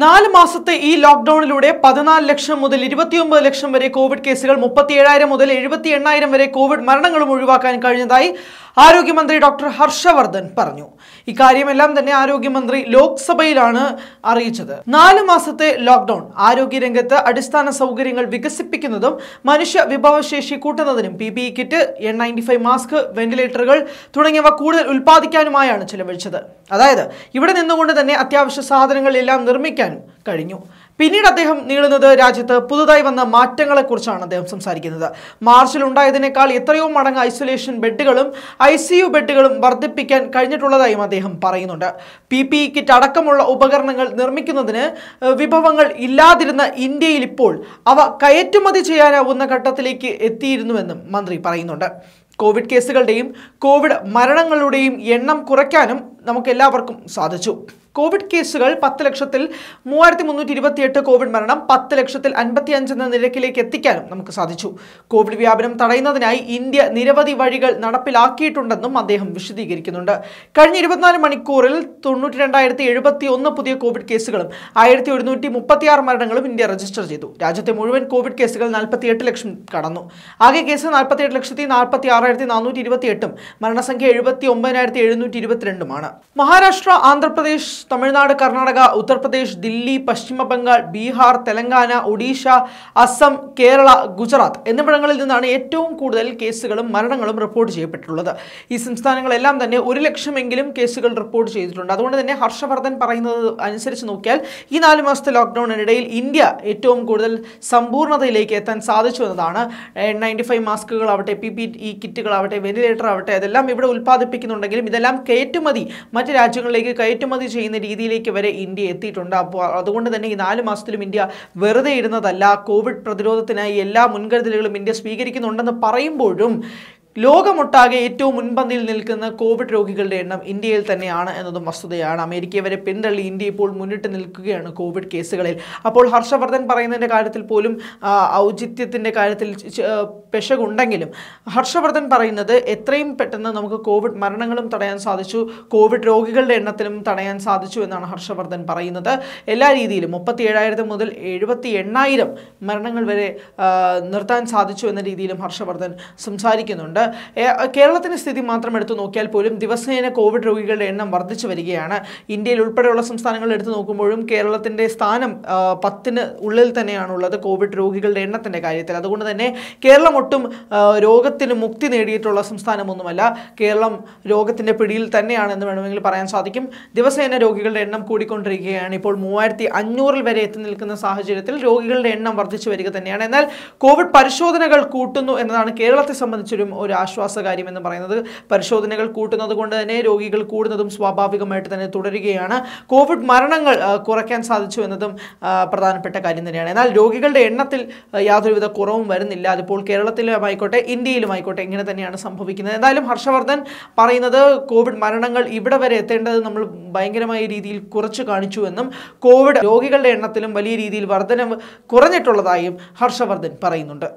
നാല് മാസത്തെ ഈ ലോക്ക്ഡൌണിലൂടെ പതിനാല് ലക്ഷം മുതൽ ഇരുപത്തിയൊമ്പത് ലക്ഷം വരെ കോവിഡ് കേസുകൾ മുപ്പത്തി ഏഴായിരം മുതൽ എഴുപത്തി എണ്ണായിരം വരെ കോവിഡ് മരണങ്ങളും ഒഴിവാക്കാൻ കഴിഞ്ഞതായി ആരോഗ്യമന്ത്രി ഡോക്ടർ ഹർഷവർദ്ധൻ പറഞ്ഞു ഇക്കാര്യമെല്ലാം തന്നെ ആരോഗ്യമന്ത്രി ലോക്സഭയിലാണ് അറിയിച്ചത് നാല് മാസത്തെ ലോക്ഡൌൺ ആരോഗ്യരംഗത്ത് അടിസ്ഥാന സൗകര്യങ്ങൾ വികസിപ്പിക്കുന്നതും മനുഷ്യ വിഭവശേഷി കൂട്ടുന്നതിനും P P kit N ninety five mask വെന്റിലേറ്ററുകൾ തുടങ്ങിയവ കൂടുതൽ ഉൽപ്പാദിക്കാനുമായാണ് ചെലവഴിച്ചത് അതായത് ഇവിടെ നിന്നുകൊണ്ട് തന്നെ അത്യാവശ്യ സാധനങ്ങളെല്ലാം നിർമ്മിക്കാനും കഴിഞ്ഞു പിന്നീട് അദ്ദേഹം നീളുന്നത് രാജ്യത്ത് പുതുതായി വന്ന മാറ്റങ്ങളെക്കുറിച്ചാണ് അദ്ദേഹം സംസാരിക്കുന്നത് മാർച്ചിൽ ഉണ്ടായതിനേക്കാൾ എത്രയോ മടങ്ങ് ഐസൊലേഷൻ ബെഡുകളും ഐ സി യു ബെഡുകളും വർദ്ധിപ്പിക്കാൻ കഴിഞ്ഞിട്ടുള്ളതായും അദ്ദേഹം പറയുന്നുണ്ട് പി പി ഇ കിറ്റ് അടക്കമുള്ള ഉപകരണങ്ങൾ നിർമ്മിക്കുന്നതിന് വിഭവങ്ങൾ ഇല്ലാതിരുന്ന ഇന്ത്യയിൽ ഇപ്പോൾ അവ കയറ്റുമതി ചെയ്യാനാവുന്ന ഘട്ടത്തിലേക്ക് എത്തിയിരുന്നുവെന്നും മന്ത്രി പറയുന്നുണ്ട് കോവിഡ് കേസുകളുടെയും കോവിഡ് മരണങ്ങളുടെയും എണ്ണം കുറയ്ക്കാനും നമുക്കെല്ലാവർക്കും സാധിച്ചു കോവിഡ് കേസുകൾ പത്ത് ലക്ഷത്തിൽ മൂവായിരത്തി മുന്നൂറ്റി ഇരുപത്തിയെട്ട് കോവിഡ് മരണം പത്ത് ലക്ഷത്തിൽ അൻപത്തിയഞ്ച് എന്ന നിരക്കിലേക്ക് എത്തിക്കാനും നമുക്ക് സാധിച്ചു കോവിഡ് വ്യാപനം തടയുന്നതിനായി ഇന്ത്യ നിരവധി വഴികൾ നടപ്പിലാക്കിയിട്ടുണ്ടെന്നും അദ്ദേഹം വിശദീകരിക്കുന്നുണ്ട് കഴിഞ്ഞ ഇരുപത്തിനാല് മണിക്കൂറിൽ തൊണ്ണൂറ്റി രണ്ടായിരത്തി എഴുപത്തി ഒന്ന് പുതിയ കോവിഡ് കേസുകളും ആയിരത്തി ഒരുന്നൂറ്റി മുപ്പത്തിയാറ് മരണങ്ങളും ഇന്ത്യ രജിസ്റ്റർ ചെയ്തു രാജ്യത്തെ മുഴുവൻ കോവിഡ് കേസുകൾ നാൽപ്പത്തിയെട്ട് ലക്ഷം കടന്നു ആകെ കേസ് നാൽപ്പത്തിയെട്ട് ലക്ഷത്തി നാൽപ്പത്തി ആറായിരത്തി നാനൂറ്റി ഇരുപത്തിയെട്ടും മരണസംഖ്യ എഴുപത്തി ഒമ്പതിനായിരത്തി എഴുന്നൂറ്റി ഇരുപത്തിരണ്ടുമാണ് മഹാരാഷ്ട്ര ആന്ധ്രാപ്രദേശ് തമിഴ്നാട് കർണാടക ഉത്തർപ്രദേശ് ദില്ലി പശ്ചിമ ബംഗാൾ ബീഹാർ തെലങ്കാന ഒഡീഷ അസം കേരള ഗുജറാത്ത് എന്നിവിടങ്ങളിൽ നിന്നാണ് ഏറ്റവും കൂടുതൽ കേസുകളും മരണങ്ങളും റിപ്പോർട്ട് ചെയ്യപ്പെട്ടിട്ടുള്ളത് ഈ സംസ്ഥാനങ്ങളെല്ലാം തന്നെ ഒരു ലക്ഷമെങ്കിലും കേസുകൾ റിപ്പോർട്ട് ചെയ്തിട്ടുണ്ട് അതുകൊണ്ട് തന്നെ ഹർഷവർദ്ധൻ പറയുന്നത് അനുസരിച്ച് നോക്കിയാൽ ഈ നാല് മാസത്തെ ലോക്ക്ഡൌണിനിടയിൽ ഇന്ത്യ ഏറ്റവും കൂടുതൽ സമ്പൂർണതയിലേക്ക് എത്താൻ സാധിച്ചു എന്നതാണ് നയൻറ്റി ഫൈവ് മാസ്കുകളാവട്ടെ പി പി ഇ കിറ്റുകളാവട്ടെ വെന്റിലേറ്റർ ആവട്ടെ അതെല്ലാം ഇവിടെ ഉൽപ്പാദിപ്പിക്കുന്നുണ്ടെങ്കിലും ഇതെല്ലാം കയറ്റുമതി മറ്റ് രാജ്യങ്ങളിലേക്ക് കയറ്റുമതി ചെയ്യുന്ന രീതിയിലേക്ക് വരെ ഇന്ത്യ എത്തിയിട്ടുണ്ട് അപ്പോൾ അതുകൊണ്ട് തന്നെ ഈ നാല് മാസത്തിലും ഇന്ത്യ വെറുതെ ഇരുന്നതല്ല കോവിഡ് പ്രതിരോധത്തിനായി എല്ലാ മുൻകരുതലുകളും ഇന്ത്യ സ്വീകരിക്കുന്നുണ്ടെന്ന് പറയുമ്പോഴും ലോകമൊട്ടാകെ ഏറ്റവും മുൻപന്തിയിൽ നിൽക്കുന്ന കോവിഡ് രോഗികളുടെ എണ്ണം ഇന്ത്യയിൽ തന്നെയാണ് എന്നതും വസ്തുതയാണ് അമേരിക്ക വരെ പിന്തള്ളി ഇന്ത്യ ഇപ്പോൾ മുന്നിട്ട് നിൽക്കുകയാണ് കോവിഡ് കേസുകളിൽ അപ്പോൾ ഹർഷവർദ്ധൻ പറയുന്നതിൻ്റെ കാര്യത്തിൽ പോലും ഔചിത്യത്തിൻ്റെ കാര്യത്തിൽ പെശകുണ്ടെങ്കിലും ഹർഷവർദ്ധൻ പറയുന്നത് എത്രയും പെട്ടെന്ന് നമുക്ക് കോവിഡ് മരണങ്ങളും തടയാൻ സാധിച്ചു കോവിഡ് രോഗികളുടെ എണ്ണത്തിലും തടയാൻ സാധിച്ചു എന്നാണ് ഹർഷവർദ്ധൻ പറയുന്നത് എല്ലാ രീതിയിലും മുപ്പത്തി ഏഴായിരത്തി മുതൽ എഴുപത്തി എണ്ണായിരം മരണങ്ങൾ വരെ നിർത്താൻ സാധിച്ചു എന്ന രീതിയിലും ഹർഷവർദ്ധൻ സംസാരിക്കുന്നുണ്ട് പറയുന്നുണ്ട് കേരളത്തിൻ്റെ സ്ഥിതി മാത്രം എടുത്തു നോക്കിയാൽ പോലും ദിവസേന കോവിഡ് രോഗികളുടെ എണ്ണം വർദ്ധിച്ചു വരികയാണ് ഇന്ത്യയിൽ ഉൾപ്പെടെയുള്ള സംസ്ഥാനങ്ങളിൽ എടുത്തു നോക്കുമ്പോഴും കേരളത്തിൻ്റെ സ്ഥാനം പത്തിന് ഉള്ളിൽ തന്നെയാണുള്ളത് കോവിഡ് രോഗികളുടെ എണ്ണത്തിൻ്റെ കാര്യത്തിൽ അതുകൊണ്ട് തന്നെ കേരളം ഒട്ടും രോഗത്തിന് മുക്തി നേടിയിട്ടുള്ള സംസ്ഥാനമൊന്നുമല്ല കേരളം രോഗത്തിൻ്റെ പിടിയിൽ തന്നെയാണെന്ന് വേണമെങ്കിൽ പറയാൻ സാധിക്കും ദിവസേന രോഗികളുടെ എണ്ണം കൂടിക്കൊണ്ടിരിക്കുകയാണ് ഇപ്പോൾ മൂവായിരത്തി അഞ്ഞൂറിൽ വരെ എത്തി നിൽക്കുന്ന സാഹചര്യത്തിൽ രോഗികളുടെ എണ്ണം വർദ്ധിച്ചു വരിക തന്നെയാണ് എന്നാൽ കോവിഡ് പരിശോധനകൾ കൂട്ടുന്നു എന്നതാണ് കേരളത്തെ സംബന്ധിച്ചൊരു ഒരു ഒരു ആശ്വാസ കാര്യമെന്ന് പറയുന്നത് പരിശോധനകൾ കൂട്ടുന്നത് കൊണ്ട് തന്നെ രോഗികൾ കൂടുന്നതും സ്വാഭാവികമായിട്ട് തന്നെ തുടരുകയാണ് കോവിഡ് മരണങ്ങൾ കുറയ്ക്കാൻ സാധിച്ചു എന്നതും പ്രധാനപ്പെട്ട കാര്യം തന്നെയാണ് എന്നാൽ രോഗികളുടെ എണ്ണത്തിൽ യാതൊരുവിധ കുറവും വരുന്നില്ല അതിപ്പോൾ കേരളത്തിലും ആയിക്കോട്ടെ ഇന്ത്യയിലും ആയിക്കോട്ടെ ഇങ്ങനെ തന്നെയാണ് സംഭവിക്കുന്നത് എന്തായാലും ഹർഷവർദ്ധൻ പറയുന്നത് കോവിഡ് മരണങ്ങൾ ഇവിടെ വരെ എത്തേണ്ടത് നമ്മൾ ഭയങ്കരമായ രീതിയിൽ കുറച്ച് കാണിച്ചു എന്നും കോവിഡ് രോഗികളുടെ എണ്ണത്തിലും വലിയ രീതിയിൽ വർധനവ് കുറഞ്ഞിട്ടുള്ളതായും ഹർഷവർദ്ധൻ പറയുന്നുണ്ട്